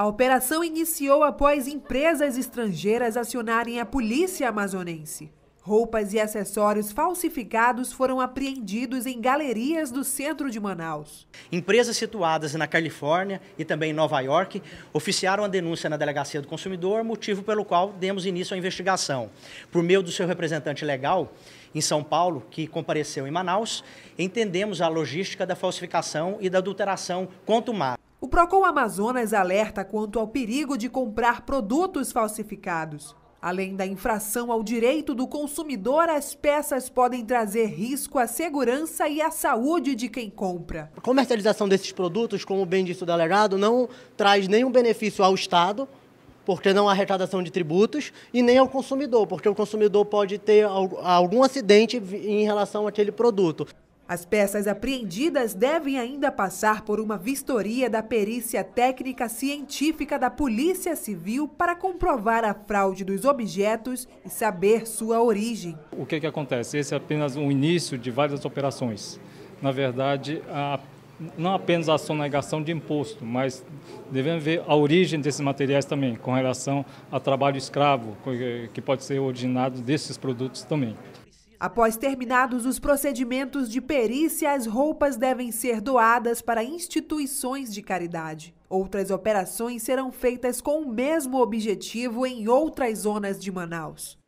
A operação iniciou após empresas estrangeiras acionarem a polícia amazonense. Roupas e acessórios falsificados foram apreendidos em galerias do centro de Manaus. Empresas situadas na Califórnia e também em Nova York oficiaram a denúncia na Delegacia do Consumidor, motivo pelo qual demos início à investigação. Por meio do seu representante legal em São Paulo, que compareceu em Manaus, entendemos a logística da falsificação e da adulteração contumaz. O Procon Amazonas alerta quanto ao perigo de comprar produtos falsificados. Além da infração ao direito do consumidor, as peças podem trazer risco à segurança e à saúde de quem compra. A comercialização desses produtos, como bem disse o delegado, não traz nenhum benefício ao Estado, porque não há arrecadação de tributos, e nem ao consumidor, porque o consumidor pode ter algum acidente em relação àquele produto. As peças apreendidas devem ainda passar por uma vistoria da perícia técnica científica da Polícia Civil para comprovar a fraude dos objetos e saber sua origem. O que, que acontece? Esse é apenas um início de várias operações. Na verdade, a, não apenas a sonegação de imposto, mas devemos ver a origem desses materiais também, com relação a trabalho escravo, que pode ser originado desses produtos também. Após terminados os procedimentos de perícia, as roupas devem ser doadas para instituições de caridade. Outras operações serão feitas com o mesmo objetivo em outras zonas de Manaus.